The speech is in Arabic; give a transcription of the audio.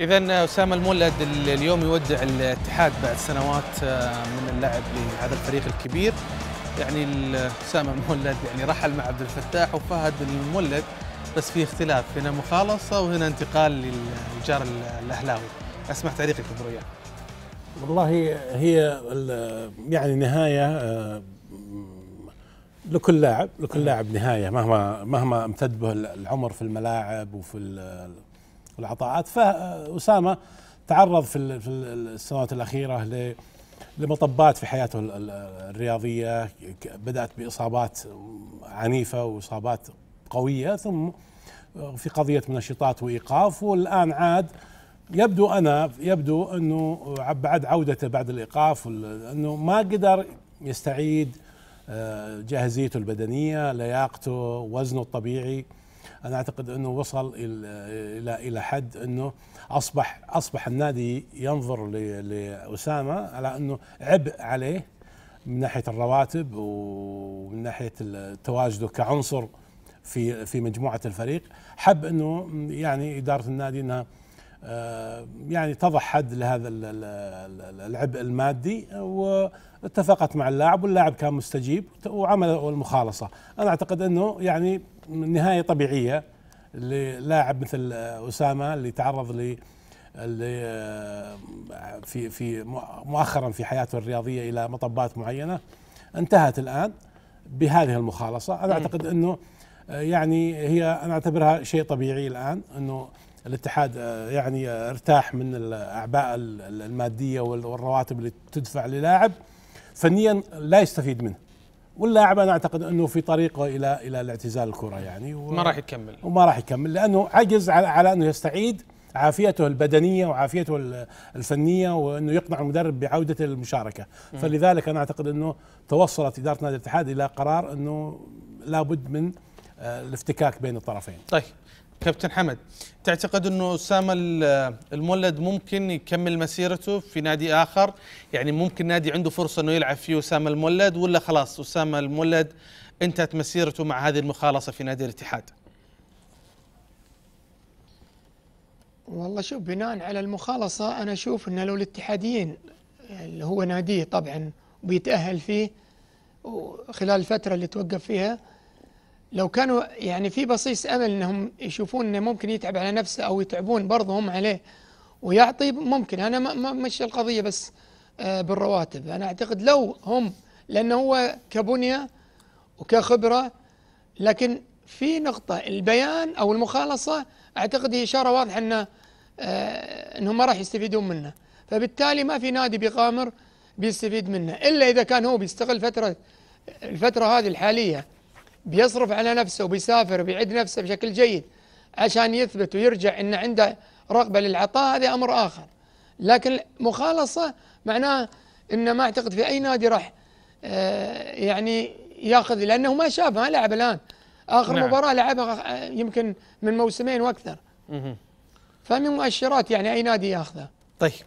اذا اسامه المولد اليوم يودع الاتحاد بعد سنوات آه، من اللعب لهذا الفريق الكبير يعني اسامه المولد يعني رحل مع عبد الفتاح وفهد المولد بس في اختلاف هنا مخالصه وهنا انتقال للجار الاهلاوي اسمع تعليقك ابو ريان والله هي يعني نهايه آه، لكل لاعب لكل لاعب نهايه مهما مهما امتد به العمر في الملاعب وفي والعطاءات فأسامة تعرض في في السنوات الأخيرة لمطبات في حياته الرياضية بدأت بإصابات عنيفة وإصابات قوية ثم في قضية منشطات وإيقاف والآن عاد يبدو أنا يبدو أنه بعد عودته بعد الإيقاف أنه ما قدر يستعيد آه، جاهزيته البدنية لياقته وزنه الطبيعي انا اعتقد انه وصل الى الى حد انه اصبح اصبح النادي ينظر لاسامه على انه عبء عليه من ناحيه الرواتب ومن ناحيه تواجده كعنصر في في مجموعه الفريق حب انه يعني اداره النادي انها آه، يعني تضع حد لهذا العبء المادي واتفقت مع اللاعب واللاعب كان مستجيب وعمل المخالصه انا اعتقد انه يعني نهايه طبيعيه للاعب مثل اسامه اللي تعرض ل في في مؤخرا في حياته الرياضيه الى مطبات معينه انتهت الان بهذه المخالصه انا اعتقد انه آه، يعني هي انا اعتبرها شيء طبيعي الان انه الاتحاد آه، يعني آه، ارتاح من الاعباء الماديه والرواتب اللي تدفع للاعب فنيا لا يستفيد منه واللاعب انا اعتقد انه في طريقه الى الى الاعتزال الكره يعني وما ما راح يكمل وما راح يكمل لانه عجز على, على انه يستعيد عافيته البدنيه وعافيته الفنيه وانه يقنع المدرب بعوده المشاركه فلذلك انا اعتقد انه توصلت اداره نادي الاتحاد الى قرار انه لابد من آه، الافتكاك بين الطرفين طيب كابتن حمد تعتقد انه اسامه المولد ممكن يكمل مسيرته في نادي اخر يعني ممكن نادي عنده فرصه انه يلعب فيه اسامه المولد ولا خلاص اسامه المولد انتهت مسيرته مع هذه المخالصه في نادي الاتحاد والله شوف بناء على المخالصه انا اشوف ان لو الاتحاديين اللي هو ناديه طبعا بيتاهل فيه وخلال الفتره اللي توقف فيها لو كانوا يعني في بصيص امل انهم يشوفون انه ممكن يتعب على نفسه او يتعبون برضه هم عليه ويعطي ممكن انا ما مش القضيه بس آه، بالرواتب انا اعتقد لو هم لانه هو كبنيه وكخبره لكن في نقطه البيان او المخالصه اعتقد هي اشاره واضحه انه آه، انهم ما راح يستفيدون منه فبالتالي ما في نادي بيقامر بيستفيد منه الا اذا كان هو بيستغل فتره الفتره هذه الحاليه بيصرف على نفسه وبيسافر وبيعد نفسه بشكل جيد عشان يثبت ويرجع ان عنده رغبه للعطاء هذا امر اخر لكن مخالصه معناه ان ما اعتقد في اي نادي راح آه، يعني ياخذ لانه ما شاف ما لعب الان اخر نعم. مباراه لعبها آه، يمكن من موسمين واكثر فمن مؤشرات يعني اي نادي ياخذه طيب